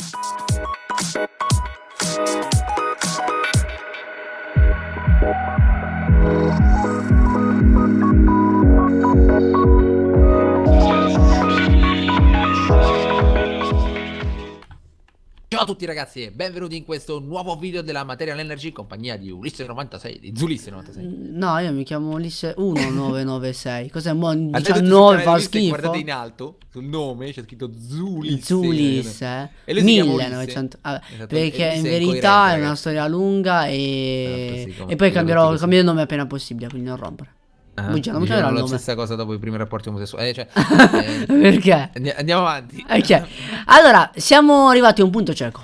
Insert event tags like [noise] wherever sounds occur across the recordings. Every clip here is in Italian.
Thank you. a tutti ragazzi e benvenuti in questo nuovo video della Material Energy compagnia di Ulisse 96, di Zulisse 96. Mm, no, io mi chiamo Ulisse 1996, [laughs] cos'è? Mo 19 fa schifo. Guardate in alto, sul nome c'è scritto Zulisse. Zulisse. E lui 1900. Vabbè, esatto, perché in verità è, è una storia lunga e, esatto, sì, e poi cambierò, cambierò il nome appena possibile, quindi non rompere. Ah, eh? Bugiamo che era la stessa cosa dopo i primi rapporti omosessuali. Eh, cioè, [laughs] eh, perché? Andiamo avanti. Eh, okay. Cioè, allora, siamo arrivati a un punto cieco.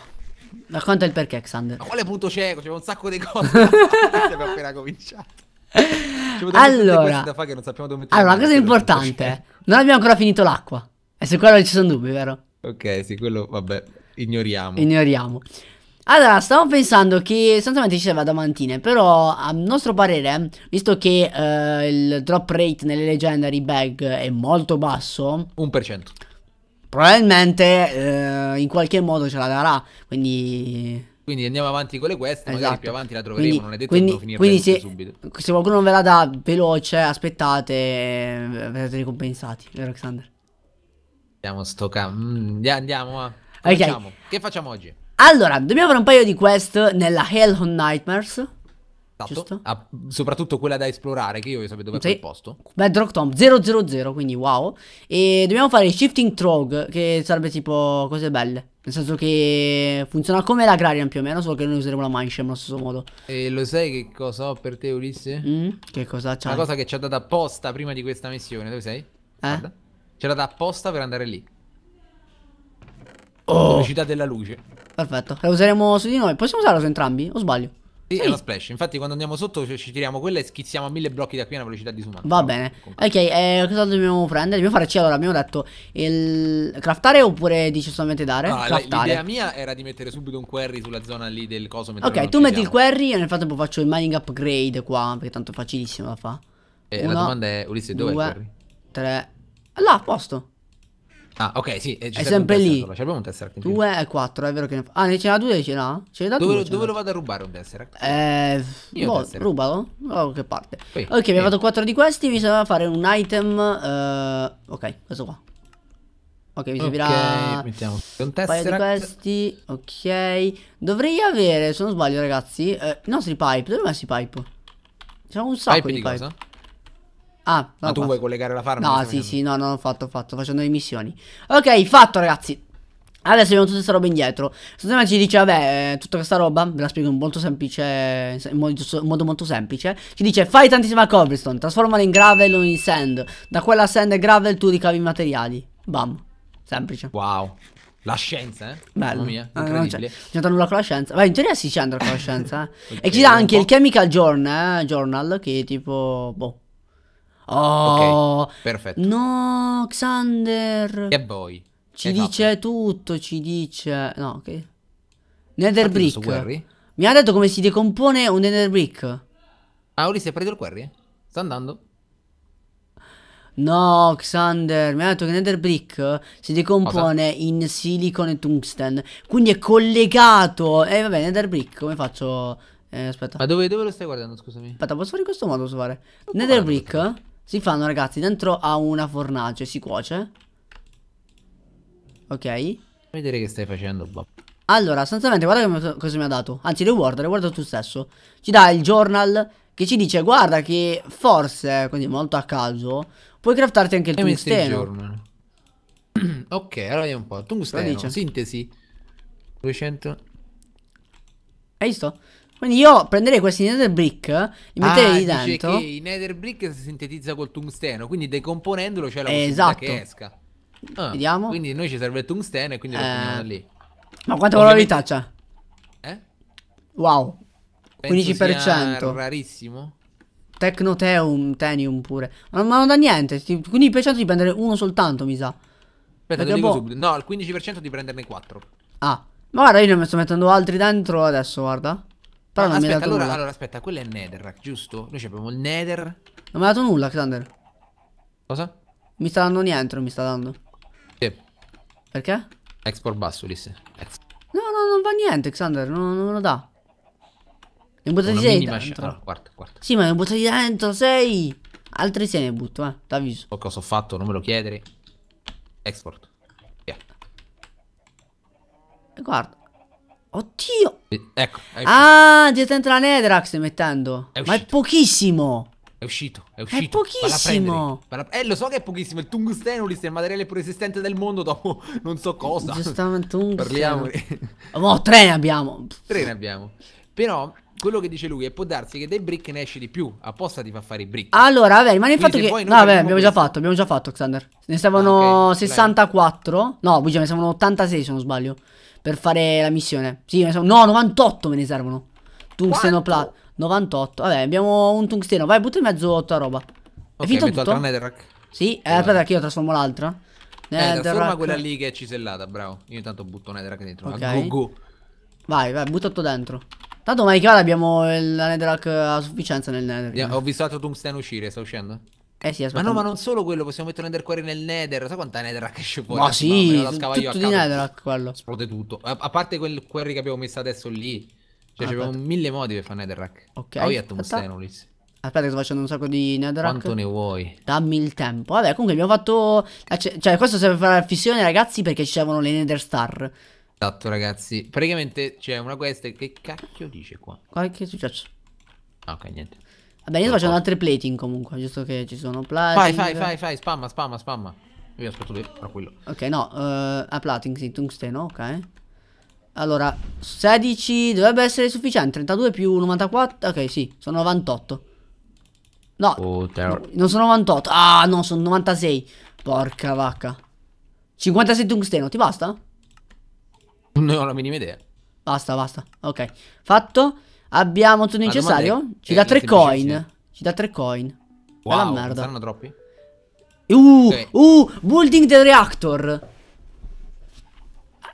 Racconta il perché, Xander. Ma quale punto cieco? C'è un sacco di cose. Abbiamo [laughs] appena cominciato. Allora, allora, una cosa importante. Non abbiamo ancora finito l'acqua. E su quello ci sono dubbi, vero? Ok, sì, quello, vabbè, ignoriamo. Ignoriamo. Allora, stavo pensando che sostanzialmente ci serve damantine, però a nostro parere, visto che eh, il drop rate nelle legendary bag è molto basso, 1%. Probabilmente eh, in qualche modo ce la darà, quindi quindi andiamo avanti con le quest, esatto. magari più avanti la troveremo, quindi, non è detto quindi, che finirla finire se, subito. Se qualcuno ve la dà veloce, aspettate, verrete ricompensati, vero Alexander? Andiamo sto cam... Mm, andiamo, ah. okay. Che facciamo oggi? Allora, dobbiamo fare un paio di quest nella Hell on Nightmares. Esatto. Ah, soprattutto quella da esplorare, che io voglio sapere dove sì. è quel posto. Bedrock Tom 000, quindi wow. E dobbiamo fare Shifting Trog, che sarebbe tipo cose belle. Nel senso che funziona come l'Agrarian più o meno, solo che noi useremo la Minesham allo stesso modo. E lo sai che cosa ho per te, Ulisse? Mm? Che cosa c'ha? La cosa che ci ha dato apposta prima di questa missione. Dove sei? Eh? Ci ha dato apposta per andare lì. Oh. La velocità della luce perfetto. La useremo su di noi. Possiamo usarla su entrambi? O sbaglio? Sì, sì. è una splash. Infatti, quando andiamo sotto ci tiriamo quella e schizziamo a mille blocchi da qui a una velocità di disumana. Va bene. Ok, eh, cosa dobbiamo prendere? Dobbiamo fare C allora, abbiamo detto il craftare oppure dici solamente dare? No, craftare. L'idea mia era di mettere subito un query sulla zona lì del coso. Ok, tu metti il query e nel frattempo faccio il mining upgrade qua, perché tanto è facilissimo da fare. Eh, la domanda è Ulisse dove due, è il query? 3. Là, a posto. Ah, ok, sì. Eh, è sempre lì. Solo. C'abbiamo un Tesseract. 2 e 4, è vero che ne fa. Ah, ne ce c'era 2 e ce l'ha? Ce l'ha dove, dove lo vado a rubare un Tesseract? Eh. Io boh, rubalo? Oh, che parte. Poi, ok, abbiamo fatto 4 di questi. Mi serve fare un item. Uh, ok, questo qua. Ok, mi servirà. Ok, mettiamo un Tesseract. Un paio di questi. Ok. Dovrei avere, se non sbaglio, ragazzi. Eh, i nostri pipe. Dove ho messo i pipe? C'è un sacco pipe di, di pipe. Cosa? Ah, ma ah, tu fatto. vuoi collegare la farm? No, sì, facendo? Diciamo. sì, no, no, ho fatto, ho fatto, facendo le missioni. Ok, fatto, ragazzi. Adesso abbiamo tutta questa roba indietro. Stasera ci dice, vabbè, eh, tutta questa roba, ve la spiego in molto semplice, in modo molto semplice. Ci dice, fai tantissima cobblestone, trasformala in gravel o in sand. Da quella sand e gravel tu ricavi i materiali. Bam. Semplice. Wow. La scienza, eh? Bello. mia, eh, incredibile. non c'entra nulla con la scienza. Beh, in teoria si c'entra con la scienza, eh. [laughs] okay, e ci dà anche il Chemical Journal, eh, Journal, che tipo, boh Oh, okay, perfetto. No, Xander. Che boy. Ci esatto. dice tutto, ci dice... No, ok. Nether Brick. Mi ha detto come si decompone un Nether Brick. Ah, Ulisse, preso il query? Sta andando. No, Xander, mi ha detto che Nether Brick si decompone Cosa? in silicone e tungsten. Quindi è collegato. E eh, vabbè, Nether Brick, come faccio? Eh, aspetta. Ma dove, dove, lo stai guardando, scusami? Aspetta, posso fare in questo modo, posso fare? Non Nether Brick... Si fanno ragazzi dentro a una fornace Si cuoce Ok Vedere che stai facendo Bob Allora sostanzialmente guarda cosa mi ha dato Anzi reward, reward tu stesso Ci dà il journal che ci dice guarda che forse Quindi molto a caso Puoi craftarti anche il tungsteno il [clears throat] Ok allora vediamo un po' Tungsteno sintesi 200 Hai visto? Quindi io prenderei questi nether brick, li metterei ah, dentro. Dice che i nether brick si sintetizza col tungsteno, quindi decomponendolo c'è la possibilità esatto. che esca. Ah, Vediamo. Quindi noi ci serve il tungsteno e quindi eh. lo prendiamo eh, lì. Ma quanta Ovviamente... valorità c'ha? Eh? Wow. Penso 15%. rarissimo. Tecnoteum, Tenium pure. Ma non, non da niente, quindi il percento di prendere uno soltanto, mi sa. Aspetta, Perché te boh... No, il 15% di prenderne 4. Ah. Ma guarda, io ne sto mettendo altri dentro adesso, guarda. Però ah, non aspetta, mi ha dato allora, nulla. Allora, aspetta, quello è il Netherrack, giusto? Noi abbiamo il Nether. Non mi ha dato nulla, Xander. Cosa? Mi sta dando niente, non mi sta dando. Sì. Perché? Export basso, Ulisse. Ex no, no, non va niente, Xander, non, non lo dà. Ne buttati sei dentro. Allora, ah, guarda, guarda. Sì, ma è un ne di dentro, sei. Altri se ne butto, eh, t'avviso. So cosa ho fatto, non me lo chiedere. Export. Via. E guarda. Oddio! E, ecco. Ah, Detent la Netherrack stai mettendo. È Ma è pochissimo. È uscito, è uscito. È pochissimo. Valla eh, lo so che è pochissimo. Il tungsteno è il materiale più resistente del mondo dopo [laughs] non so cosa. Giustamente tungsteno. Parliamo. Oh, tre ne abbiamo. Tre ne abbiamo. Però quello che dice lui è può darsi che dai brick ne esci di più. Apposta ti fa fare i brick. Allora, vabbè, rimane il fatto che. No, vabbè, abbiamo questo. già fatto, abbiamo già fatto, Xander. Ne servono ah, okay, 64. Claro. No, bugia, ne servono 86 se non sbaglio. Per fare la missione. Sì, ne servono. No, 98 me ne servono. Tungsteno plat. 98. Vabbè, abbiamo un tungsteno. Vai, butta in mezzo tutta roba. Okay, è finito tutto? L'altra netherrack. Sì, eh, aspetta che io trasformo l'altra. Netherrack. Eh, trasforma quella lì che è cisellata, bravo. Io intanto butto netherrack dentro. Okay. Go, go. Vai, vai, butta tutto dentro. Tanto Minecraft abbiamo la netherrack eh, a sufficienza nel nether. ho visto l'altro tombstone uscire, sta uscendo? Eh sì, aspetta. Ma no, ma non solo quello, possiamo mettere un enderquare nel nether. Sai quanta netherrack esce fuori? Ma sì, no, tutto di netherrack quello. Esplode tutto. A, a, parte quel query che abbiamo messo adesso lì. Cioè, abbiamo mille modi per fare netherrack. Ok. Poi ah, è tombstone, Ulisse. Aspetta che sto facendo un sacco di netherrack Quanto ne vuoi? Dammi il tempo Vabbè comunque abbiamo fatto Cioè, cioè questo serve per fare la fissione ragazzi Perché ci servono le nether star Esatto, ragazzi. Praticamente c'è una quest che cacchio dice qua? Qualche successo. Ah, ok, niente. Vabbè, io faccio facendo altre plating comunque, giusto che ci sono plating. Fai, fai, fai, fai, spamma, spamma, spamma. Io aspetto lì tranquillo. Ok, no, uh, a plating, sì, tungsteno, ok. Allora, 16 dovrebbe essere sufficiente, 32 più 94, ok, sì, sono 98. No, oh, no non sono 98, ah no, sono 96. Porca vacca. 56 tungsteno, ti basta? Non ho la minima idea. Basta, basta. Ok. Fatto. Abbiamo tutto necessario. Ci dà tre coin. Ci dà tre coin. Wow, Alla merda. saranno troppi? Uh, okay. uh, building the reactor.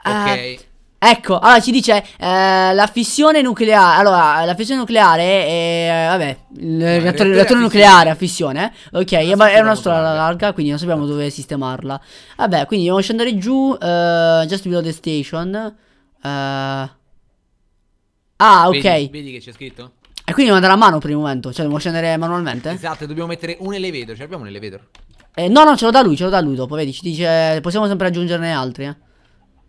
Ok. Uh, Ecco, allora ci dice eh, la fissione nucleare. Allora, la fissione nucleare è. Eh, vabbè, il reattore, reattore nucleare a fissione. Ok, è una strada larga, quindi non sappiamo dove sistemarla. Vabbè, quindi dobbiamo scendere giù. Uh, just below the station. Uh, ah, ok. Vedi, vedi che c'è scritto? E quindi dobbiamo andare a mano per il momento. Cioè, dobbiamo scendere manualmente. Esatto, dobbiamo mettere un elevator. Cioè, abbiamo un elevator. Eh, no, no, ce lo da lui, ce lo da lui dopo. Vedi, ci dice. Possiamo sempre aggiungerne altri, eh.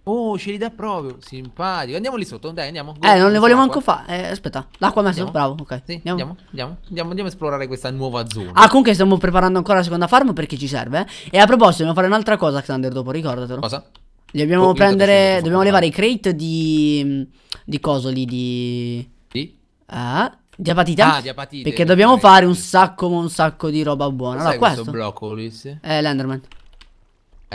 Oh, ce li dà proprio. Simpatico. Andiamo lì sotto. Dai, andiamo. Go, eh, non ne volevo manco fare. Eh, aspetta, l'acqua messo. Bravo, ok. Sì, andiamo. Andiamo, andiamo. andiamo. Andiamo, a esplorare questa nuova zona. Ah, comunque stiamo preparando ancora la seconda farm perché ci serve. E a proposito, dobbiamo fare un'altra cosa, Xander, dopo, ricordatelo. Cosa? Dobbiamo oh, prendere. Dobbiamo levare i crate di. di coso lì. Di. Di? Ah. Di apatite? Ah, di apatite. Perché dobbiamo fare un sacco, un sacco di roba buona. allora, questo. questo blocco, Ulisse? Eh, l'Enderman.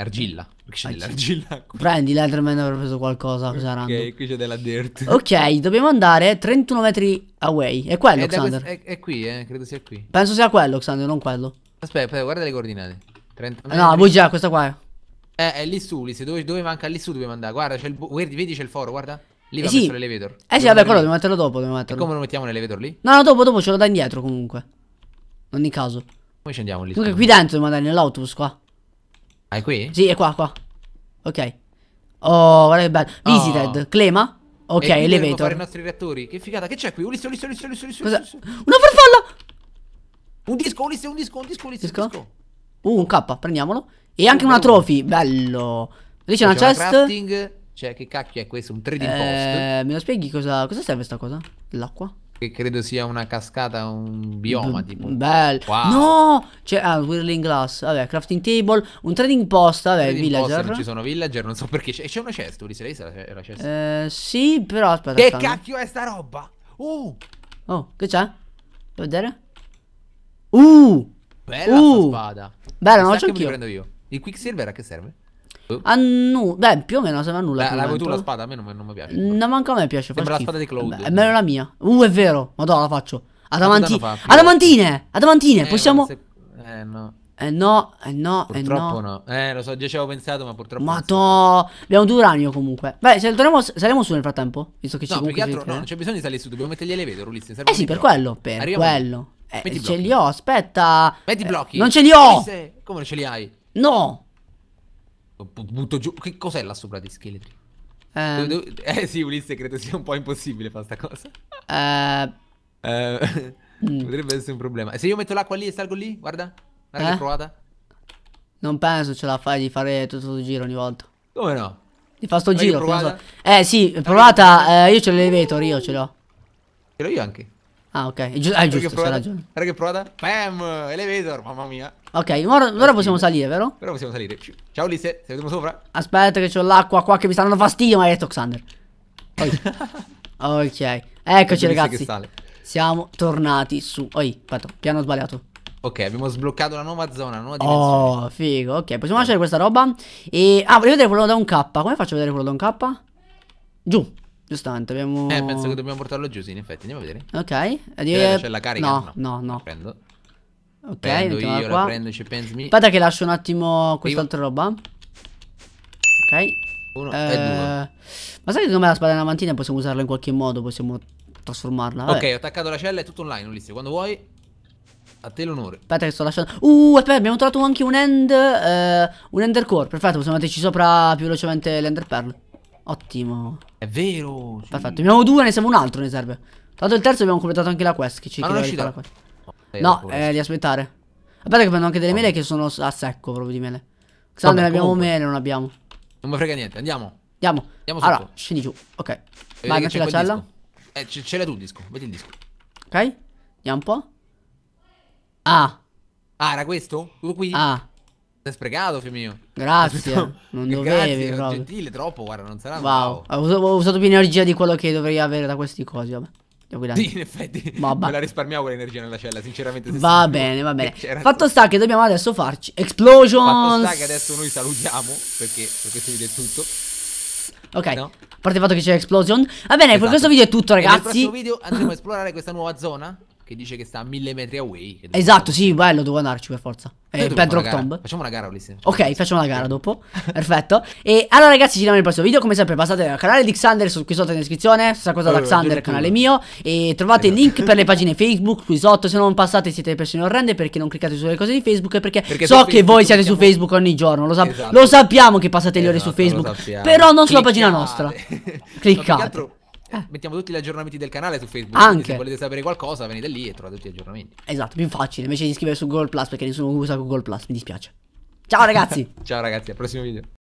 Argilla. Perché c'è ah, dell'argilla qui. Prendi, Letterman avrà preso qualcosa. Così ok, qui c'è della dirt. Ok, dobbiamo andare 31 metri away. È quello, è eh, Xander. È, è, qui, eh, credo sia qui. Penso sia quello, Xander, non quello. Aspetta, aspetta guarda le coordinate. 30 metri. No, bugia, questa qua è. Eh, è lì su, lì, se dove, dove manca lì su dobbiamo andare. Guarda, c'è il, vedi c'è il foro, guarda. Lì eh va eh sì. l'elevator. Eh dobbiamo sì, vabbè, quello dobbiamo metterlo dopo, dobbiamo metterlo. E come lo mettiamo l'elevator lì? No, no, dopo, dopo ce lo dai indietro comunque. In ogni caso. Poi ci andiamo lì. Comunque qui dentro dobbiamo andare nell'autobus qua. Hai qui? Sì, è qua, qua. Ok. Oh, guarda che bello. Oh. Visited, oh. clema. Ok, e elevator. fare i nostri reattori. Che figata, che c'è qui? Ulisse, Ulisse, Ulisse, Ulisse, Ulisse. Una farfalla! Un disco, Ulisse, un disco, un disco, Ulisse, disco? un disco. Uh, un K, prendiamolo. E anche una trophy, bello. Lì c'è una chest. crafting. Cioè, che cacchio è questo? Un trading eh, post. Me lo spieghi cosa, cosa serve sta cosa? L'acqua? che credo sia una cascata, un bioma B- tipo. Bello. Wow. No! C'è cioè, ah, Whirling Glass, vabbè, crafting table, un trading post, vabbè, trading villager. Post, non ci sono villager, non so perché c'è, c'è una chest, Ulisse, l'hai vista la chest? Eh, sì, però aspetta. Che stanno. cacchio è sta roba? Uh! Oh, che c'è? Puoi vedere? Uh! Bella uh! spada. Bella, non c'ho anch'io. Di Quicksilver a che serve? Annulla. Beh, più o meno sembra nulla. La, avevo tu la spada, a me non, non mi piace. No, manco a me piace. Sembra la spada di Claude. È meno la mia. Uh, è vero. Madonna, la faccio. Adamanti- Adamantine! Adamantine, eh, possiamo... Se... Eh, no. Eh no, eh no, eh, purtroppo eh no. no. Eh, lo so, già ci avevo pensato, ma purtroppo. Ma no, abbiamo due uranio comunque. Beh, se saliamo su nel frattempo. Visto che no, ci comunque altro, no, c'è bisogno di salire su, dobbiamo mettergli elevator, Ulisse. Eh sì, per blocchi. quello, per Arriviamo. quello. Eh, ce li ho, aspetta. Metti i blocchi. Eh, non ce li ho. Eh, come non ce li hai? No. Butto giù. Che cos'è là sopra di scheletri? Um, Eh sì, Ulisse, credo sia un po' impossibile fare sta cosa. Uh... eh, eh [laughs] mm. Potrebbe essere un problema. E se io metto l'acqua lì e salgo lì, guarda. Guarda eh? che provata. Non penso ce la fai di fare tutto il giro ogni volta. Come no? Di fare sto Ma giro, so. Eh sì, provata, eh, io ce l'ho veto, io ce l'ho. Ce l'ho io anche. Ah, ok. Giu ah, giusto, provata, hai ragione. Guarda che provata. Bam! Elevator, mamma mia. Ok, ora, ora possiamo salire, vero? Ora possiamo salire. Ciao, Lise. Ci vediamo sopra. Aspetta, che c'ho l'acqua qua che mi sta dando fastidio, ma è detto Xander. Oi. [laughs] ok. Eccoci, ragazzi. Siamo tornati su. Oi, aspetta, piano sbagliato. Ok, abbiamo sbloccato una nuova zona, una nuova oh, dimensione. Oh, figo. Ok, possiamo lasciare questa roba. E... Ah, voglio vedere quello da un K. Come faccio a vedere quello da un K? Giù. Giustamente, abbiamo... Eh, penso che dobbiamo portarlo giù, sì, in effetti. Andiamo a vedere. Ok. Cioè, Adie... C'è la carica? No, no, no. no. prendo. Ok, prendo io, qua. la prendo, c'è Pensmi. Aspetta che lascio un attimo quest'altra roba. Ok. Uno eh... e due. Ma sai che come la spada una mantina? possiamo usarla in qualche modo, possiamo trasformarla. Vabbè. Ok, ho attaccato la cella, è tutto online, Ulisse. Quando vuoi... A te l'onore. Aspetta che sto lasciando. Uh, aspetta, abbiamo trovato anche un end. Eh, un ender core. Perfetto, possiamo metterci sopra più velocemente l'ender pearl. Ottimo. È vero. Sì. Perfetto. abbiamo due, ne serve un altro, ne serve. Tanto il terzo abbiamo completato anche la quest. Che ci Ma non è No, no eh, di aspettare. Aspetta che prendo anche delle mele che sono a secco proprio di mele. Xander Vabbè, ne abbiamo comunque. mele, non abbiamo. Non mi frega niente, andiamo. Andiamo. Andiamo sotto. Allora, scendi giù. Ok. E eh, Vai, metti la cella. Eh, ce l'hai tu il disco. metti il disco. Ok. andiamo un po'. Ah. Ah, era questo? Quello qui? Ah. Sei sprecato, figlio mio. Grazie. [laughs] non dovevi, Grazie, proprio. gentile, troppo, guarda, non sarà Wow, ho usato, ho usato, più energia di quello che dovrei avere da questi cosi, vabbè. Sì, in effetti. Vabbè. Me la risparmiamo quell'energia nella cella, sinceramente. Va bene, va bene. Fatto sta che dobbiamo adesso farci Explosion. Fatto sta che adesso noi salutiamo, perché per questo video è tutto. Ok, no? a parte il fatto che c'è Explosion. Va bene, esatto. per questo video è tutto, ragazzi. E nel prossimo video andremo a esplorare questa nuova zona che dice che sta a mille metri away. Esatto, sì, bello, devo andarci per forza. Eh, Pet Rock Tomb. Facciamo una gara, Ulisse. Facciamo ok, facciamo una gara dopo. Perfetto. E allora, ragazzi, ci vediamo nel prossimo video. Come sempre, passate al canale di Xander qui sotto in descrizione. Stessa cosa da Xander, canale mio. E trovate il esatto. link per le pagine Facebook qui sotto. Se non passate, siete persone orrende perché non cliccate sulle cose di Facebook. Perché, perché so che voi siete su Facebook ogni giorno. Lo, sap esatto. lo sappiamo che passate le esatto, ore su esatto, Facebook. Però non sulla pagina nostra. [laughs] Cliccate. Ah. Mettiamo tutti gli aggiornamenti del canale su Facebook. Anche. Se volete sapere qualcosa, venite lì e trovate tutti gli aggiornamenti. Esatto, più facile. Invece di scrivere su Google Plus, perché nessuno usa Google Plus, mi dispiace. Ciao ragazzi. [laughs] Ciao ragazzi, al prossimo video.